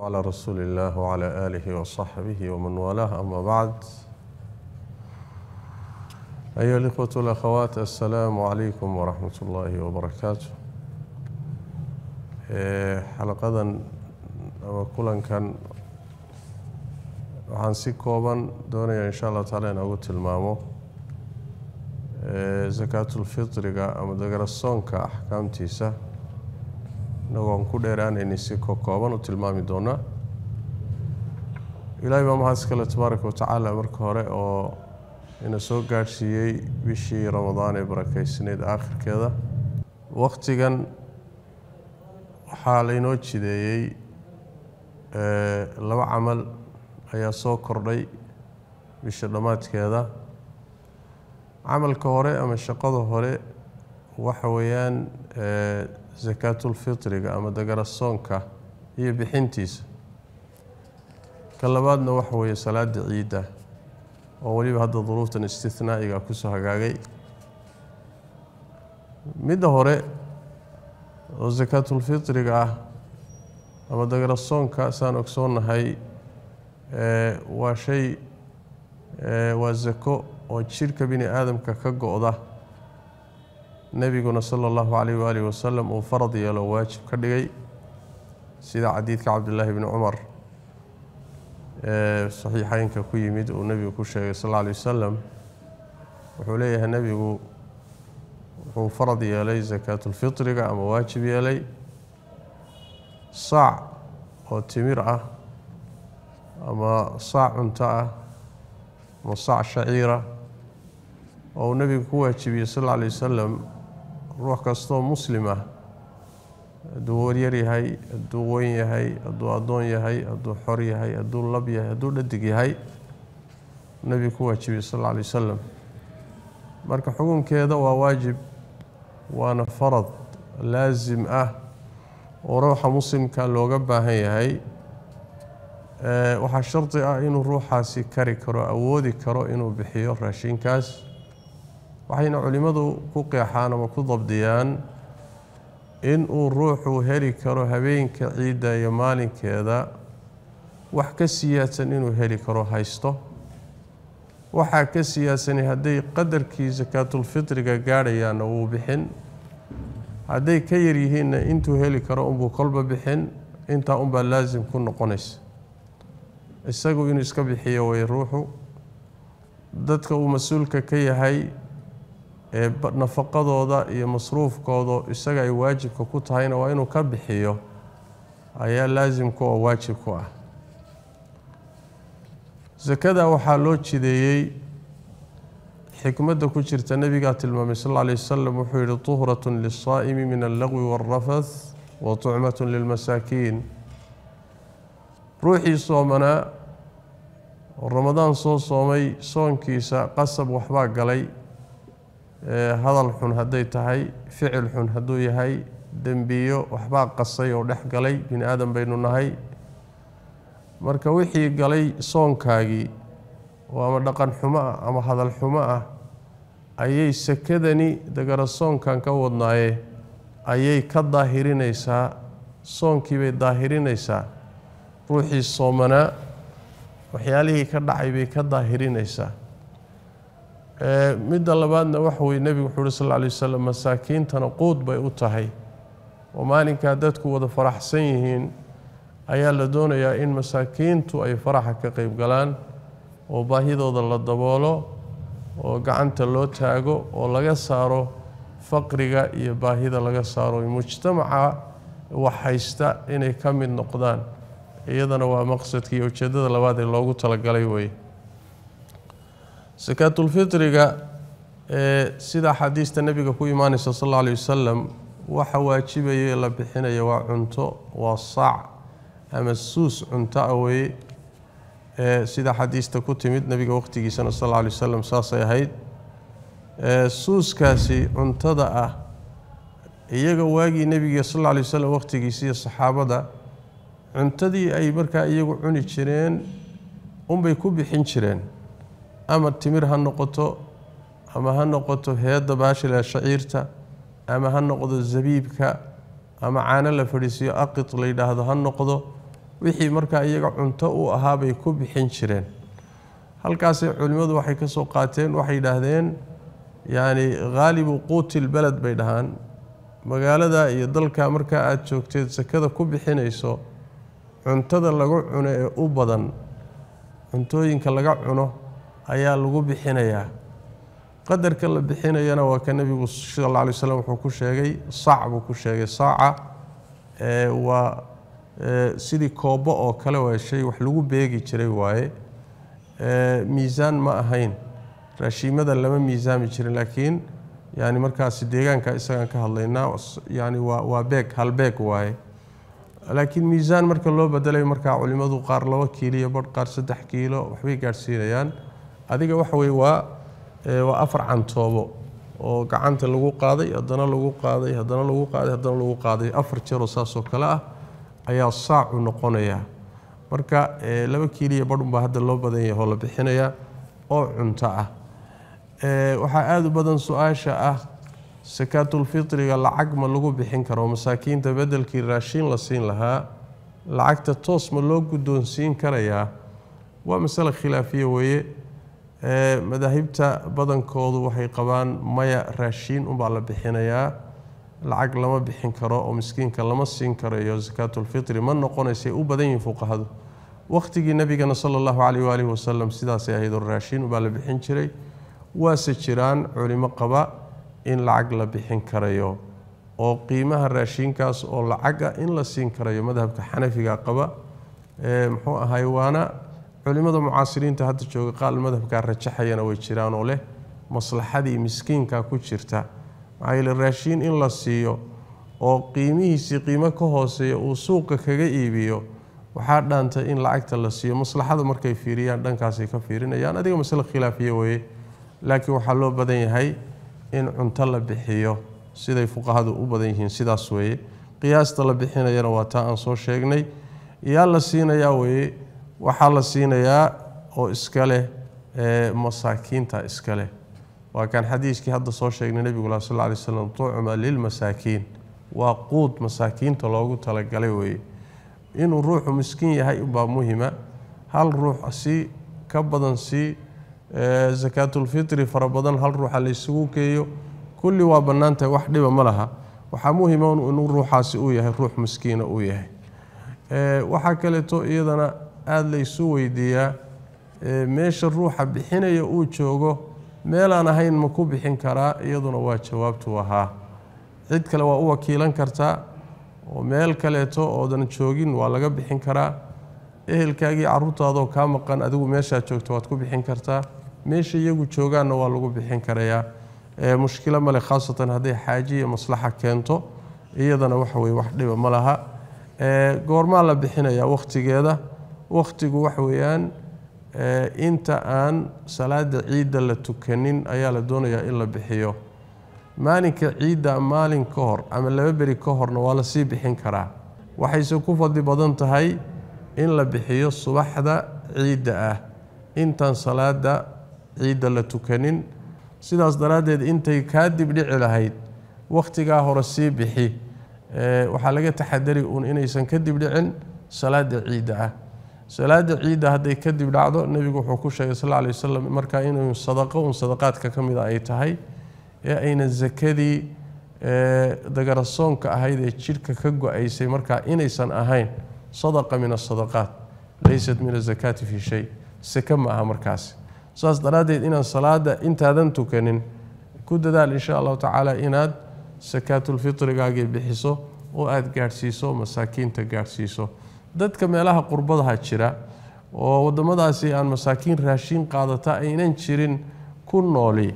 على رسول الله وعلى آله وصحبه ومن والاه أما بعد أيها الإخوة والأخوات السلام عليكم ورحمة الله وبركاته حلقة أما كلن كان waxaan si kooban doonayaa insha allah taala inoogu tilmaamo sakaatulfitriga ama dagarasoonka axkaamtiisa inagoon ku dheeraanayni si kokooban u tilmaami doonaa ilaahay baa maxaas kale tabaaraka watacaala marka hore oo ina soo gaadhsiiyey bishii ramadaan ee barakaysnayd aakhirkeeda waqtigan waxaa laynoo jideeyey laba camal ayaa soo kordhay bisha dhammaadkeeda camalka hore ama shaqada hore waxa weeyaan sakaatulfitriga ama dagara soonka iyo bixintiisa ka labaadna waxa weeye salaada ciidda oo weliba hadda duruuftan istinaa'iga kusoo hagaagay midda hore oo sakaatulfitriga ah ama dagara soonka saan ogsoonnahay waa shay waa zako oo jirka bini aadamka ka go-da nebiguna sala allahu caleyh waaalih wasalam uu farad yeelo waajib ka dhigay sida xadiidka cabdillaahi bni cumar ee saxiixeynka ku yimid uu nebigu ku sheegay sal alla alay wasalam wuxuu leeyahay nebigu wuxuu farad yeelay sakaatulfitriga ama waajib yeelay saac oo timir ah ama saac cunto ah ama saac shaciira oo uu nebigu ku waajibiyey sal alla alay wasalam ruux kastoo muslim ah hadduu waryar yahay hadduu weyn yahay hadduu addoon yahay hadduu xor yahay hadduu lab yahay hadduu dhadig yahay nebi ku waajibiyey sal alla alay wasalam marka xukunkeeda waa waajib waana farad laasim ah oo ruuxa muslimka looga baahan yahay waxaa shardi ah inuu ruuxaasi kari karo awoodi karo inuu bixiyo raashinkaas waxayna culimmadu ku qeexaan ama ku dabdiyaan in uu ruuxu heli karo habeenka ciidda iyo maalinkeeda wax ka siyaasan inuu heli karo haysto waxaa ka siyaasani hadday qadarkii sakaatulfitriga gaadhayaanna uu bixin hadday ka yar yihiinna intuu heli karo unbuu kolba bixin intaa unbaa laasim ku noqonaysa isagu inuu iska bixiyo way ruuxu dadka uu mas-uulka ka yahay nafaqadooda iyo masruufkooda isaga ay waajibka ku tahayna waa inuu ka bixiyo ayaa ku oo waajib ku ah sakada waxaa loo jideeyey xikmadda ku jirta nebigaa tilmaamay sal lla alay wasalam wuxuu yidhi tuhratun lisaa'imi min allagwi waalrafath wa tucmatun lilmasaakiin ruuxii soomanaa oo ramadaan soo soomay soonkiisa qasab waxbaa galay Eh, hadal xun hadday tahay ficil xun hadduu yahay dembiyo waxbaa qasay oo dhex galay bini aadan baynu nahay marka wixii galay soonkaagii oo ama dhaqan xumo ah ama hadal xumo ah ayay sekadani dagara soonkan ka wadnaaye ayay ka daahirinaysaa soonkii bay daahirinaysaa ruuxii soomanaa waxyaalihii ka dhacay bay ka daahirinaysaa midda labaadna waxa weye nebigu wuxuu uhi sal lla lay wasalam masaakiintana quud bay u tahay oo maalinkaa dadku wada faraxsan yihiin ayaa la doonayaa in masaakiintu ay faraxa ka qeyb galaan oo baahidooda la daboolo oo gacanta loo taago oo laga saaro faqriga iyo baahida laga saaro mujtamaca wax haysta inay ka mid noqdaan iyadana waa maqsadkii ujeeddada labaad ee loogu talagalay weye sakaatulfitriga ee sida xadiista nebiga ku imaanaysa sal alla alay wasalam waxa waajibaya la bixinaya waa cunto waa saac ama suus cunto a ah weeye ee sida xadiista ku timid nebiga waqhtigiisana sal alla alay wasalam saasay ahayd suuskaasi cuntada ah iyaga waagii nebiga sal alla alay wasalam iyo saxaabada cuntadii ay markaa iyagu cuni jireen unbay ku bixin jireen ama timir ha noqoto ama ha noqoto heedda baashila shaciirta ama ha noqdo zabiibka ama caano la fadhiisiyo aqit la yidhaahdo ha noqdo wixii markaa iyaga cunto u ahaabay ku bixin jireen halkaasay culimmadu waxay ka soo qaateen waxay yidhaahdeen yacni haalibu quutilbaled bay dhahaan magaalada iyo dalka markaa aada joogteed sakada ku bixinayso cuntada lagu cuno ee u badan cuntooyinka laga cuno ayaa lagu bixinayaa qadarka la bixinayana waa ka nebigu sal lla alay slam wuxuu ku sheegay saac buu ku sheegay saaca waa sidii koobo oo kale waa shay wax lagu beegi jiray waaye miisaan ma ahayn raashiimada lama miisaami jirin laakiin yani markaasi deegaanka isagaan ka hadlaynaa yani waa waa beeg halbeeg waaye laakiin miisaan marka loo bedelay markaa culimadu qaar labo kiilo iyo qaar saddex kiilo waxbay gaadhsiinayaan adiga waxa weye waa waa afar cantoobo oo gacanta lagu qaaday haddana lagu qaaday haddana lagu qaaday haddana lagu qaaday afar jeeroo saasoo kale ah ayaa saacu noqonaya marka laba kiiliya badhunbaa hadda loo badan yahay oo la bixinayaa oo cunto ah waxaa aada u badan su-aasha ah sakaatulfitriga lacag ma lagu bixin karo masaakiinta bedelkii raashiin la siin lahaa lacagta toos ma loo guddoonsiin karayaa waa masale khilaafiya weeye madaahibta badankoodu waxay qabaan maya raashiin unbaa la bixinayaa lacag lama bixin karo oo miskiinka lama siin karo iyo sakaatulfitri ma noqonaysay u badan yihiin fuqahadu waqtigii nabigana sala allahu caleyh waalihi wasalam sidaasay ahaydoo raashiin unbaa la bixin jiray waase jiraan culimo qaba in lacag la bixin karayo oo qiimaha raashiinkaas oo lacaga in la siin karayo madhabka xanafiga qaba muxuu ahay waana culimada mucaasiriinta hadda jooga qaal madhabkaa rajaxayana way jiraanoo leh maslaxadii miskiinka ku jirta maxaa yeele raashiin in la siiyo oo qiimihiisii qiimo ka hooseeya uu suuqa kaga iibiyo waxaa dhaanta in lacagta la siiyo maslaxada markay fiiriyaan dhankaasay ka fiirinayaan adiga masle khilaafiya weeye laakiin waxaa loo badan yahay in cunto la bixiyo siday fuqahadu u badan yihiin sidaas weeye qiyaasta la bixinayana waa taa aan soo sheegnay yaa la siinayaa weeye waxaa la siinayaa oo iska leh masaakiinta iska leh waa kaan xadiiskii hadda soo sheegnay nebigula sal lay slam tucma lilmasaakiin waa quud masaakiinta loogu talagalay weeye inuu ruuxu miskiin yahay ubaa muhima hal ruux si ka badan si sakaatulfitri fara badan hal ruuxa laysugu keeyo kulli waa bannaan tahay wax dhiba ma laha waxaa muhima inuu ruuxaasi uu yahay ruux miskiina uu yahay waxaa kaleeto iyadana aada laysu weydiiyaa meesha ruuxa bixinaya uu joogo meelaan ahayn ma ku bixin karaa iyaduna waa jawaabtu ahaa cid kale waa u wakiilan kartaa oo meel kaleeto oodan joogin waa laga bixin karaa ehelkaagii caruurtaadoo kaa maqan adigu meeshaa joogto waad ku bixin kartaa meesha iyagu joogaanna waa lagu bixin karayaa mushkilo male khaasatan hadday xaaji iyo maslaxa keento iyadana waxa weye wax dhiba ma laha goormaa la bixinayaa wakhtigeeda wakhtigu waxa weeyaan inta aan salaada ciidda la tukanin ayaa la doonayaa in la bixiyo maalinka ciidda maalin ka hor ama laba beri ka horna waa la sii bixin karaa waxayse ku fadli badan tahay in la bixiyo subaxda ciidda ah intaan salaada ciidda la tukanin sidaas daraaddeed intay kaa dib dhici lahayd wakhtigaa hore sii bixi waxaa laga taxadari uun inaysan kadib dhicin salaada ciidda ah salaada ciidda hadday kadib dhacdo nebigu wuxuu ku sheegay sal alay wasalam markaa inuu sadaqo un sadaqaadka ka mida ah ay tahay ee ayna sakadii dagarasoonka ahayd ee jidhka ka go-aysay markaa inaysan ahayn sadaqa min asadaqaat leysat min azakaati fii shay sake ma aha markaasi saas daraaddeed inaan salaada intaadan tukanin ku dadaal insha allahu tacaala inaad sakaatulfitrigaagii bixiso oo aada gaadhsiiso masaakiinta gaadhsiiso dadka meelaha qurbadaha jira oo waddamadaasi aan masaakiin raashiin qaadata aynan jirin ku nooli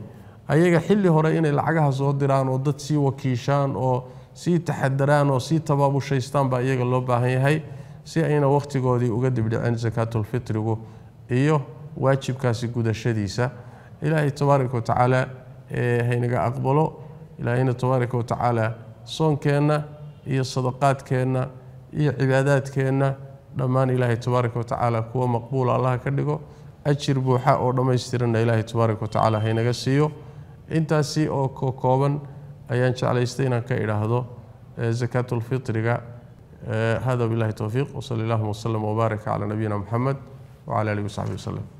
ayaga xilli hore inay lacagaha soo diraan oo dad sii wakiishaan oo sii taxadaraan oo sii tabaabushaystaan baa iyaga loo baahan yahay si ayna wakhtigoodii uga dibdhicin sakaatulfitrigu iyo waajibkaasi gudashadiisa ilaahay tabaaraka watacaala tacaala haynaga aqbalo ilaahayna tabaaraka watacaala soonkeenna iyo sadaqaadkeenna iyo cibaadaadkeenna dhammaan ilaahay tabaaraka watacaala kuwo maqbuula allaha ka dhigo ajir buuxa oo dhammaystiranna ilaahay tabaaraka watacaala haynaga siiyo intaasi oo kooban ayaan jeclaystay inaan ka idhaahdo sakaatulfitriga hada bilahi towfiiq wsali allahuma wslem wbaarak cala nabiyina muxamed wcala alihi wasaxbi waslem